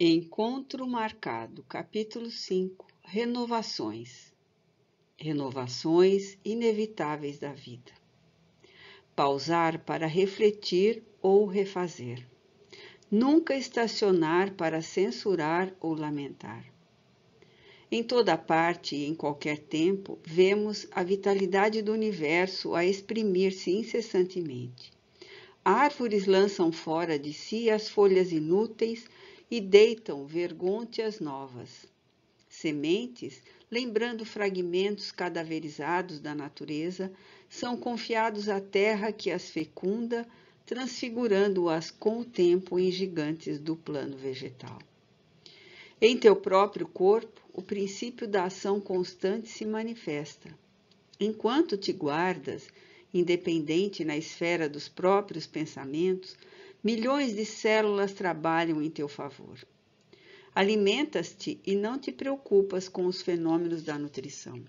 Encontro marcado, capítulo 5 Renovações Renovações inevitáveis da vida. Pausar para refletir ou refazer. Nunca estacionar para censurar ou lamentar. Em toda parte e em qualquer tempo, vemos a vitalidade do universo a exprimir-se incessantemente. Árvores lançam fora de si as folhas inúteis e deitam vergônteas novas. Sementes, lembrando fragmentos cadaverizados da natureza, são confiados à terra que as fecunda, transfigurando-as com o tempo em gigantes do plano vegetal. Em teu próprio corpo, o princípio da ação constante se manifesta. Enquanto te guardas, independente na esfera dos próprios pensamentos, Milhões de células trabalham em teu favor. Alimentas-te e não te preocupas com os fenômenos da nutrição.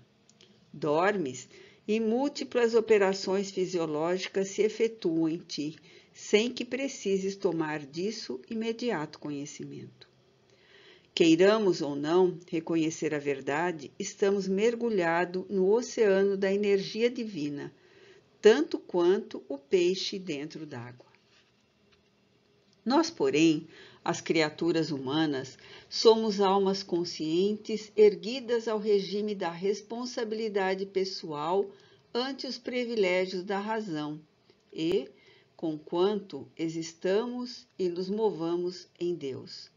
Dormes e múltiplas operações fisiológicas se efetuam em ti, sem que precises tomar disso imediato conhecimento. Queiramos ou não reconhecer a verdade, estamos mergulhados no oceano da energia divina, tanto quanto o peixe dentro d'água. Nós, porém, as criaturas humanas, somos almas conscientes erguidas ao regime da responsabilidade pessoal ante os privilégios da razão e, conquanto existamos e nos movamos em Deus,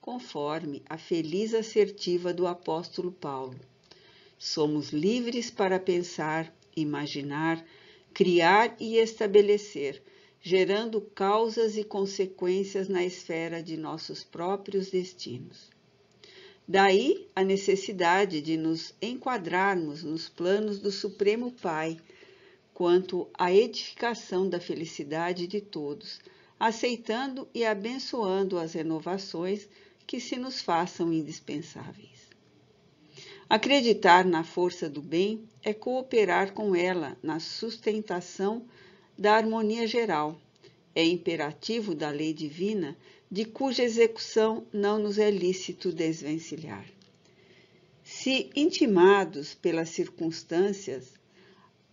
conforme a feliz assertiva do apóstolo Paulo. Somos livres para pensar, imaginar, criar e estabelecer gerando causas e consequências na esfera de nossos próprios destinos. Daí a necessidade de nos enquadrarmos nos planos do Supremo Pai quanto à edificação da felicidade de todos, aceitando e abençoando as renovações que se nos façam indispensáveis. Acreditar na força do bem é cooperar com ela na sustentação da harmonia geral. É imperativo da lei divina, de cuja execução não nos é lícito desvencilhar. Se intimados pelas circunstâncias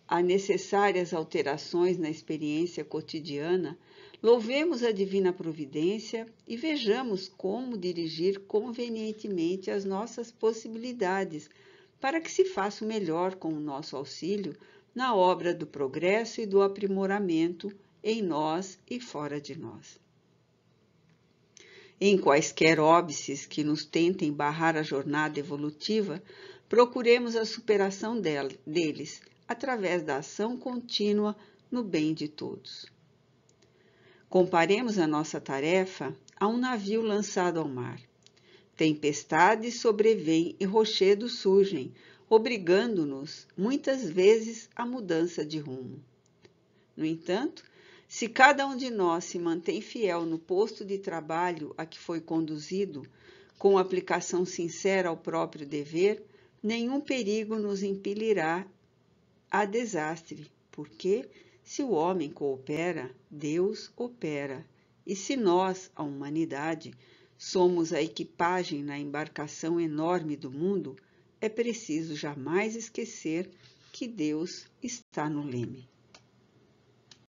a necessárias alterações na experiência cotidiana, louvemos a divina providência e vejamos como dirigir convenientemente as nossas possibilidades para que se faça o melhor com o nosso auxílio na obra do progresso e do aprimoramento em nós e fora de nós. Em quaisquer óbices que nos tentem barrar a jornada evolutiva, procuremos a superação deles através da ação contínua no bem de todos. Comparemos a nossa tarefa a um navio lançado ao mar. Tempestades sobrevêm e rochedos surgem, obrigando-nos muitas vezes à mudança de rumo. No entanto, se cada um de nós se mantém fiel no posto de trabalho a que foi conduzido, com aplicação sincera ao próprio dever, nenhum perigo nos impelirá a desastre, porque se o homem coopera, Deus opera, e se nós, a humanidade, somos a equipagem na embarcação enorme do mundo, é preciso jamais esquecer que Deus está no leme.